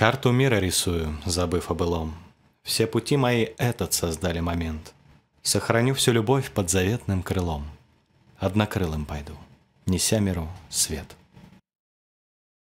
Карту мира рисую, забыв о былом. Все пути мои этот создали момент. Сохраню всю любовь под заветным крылом. Однокрылым пойду, неся миру свет.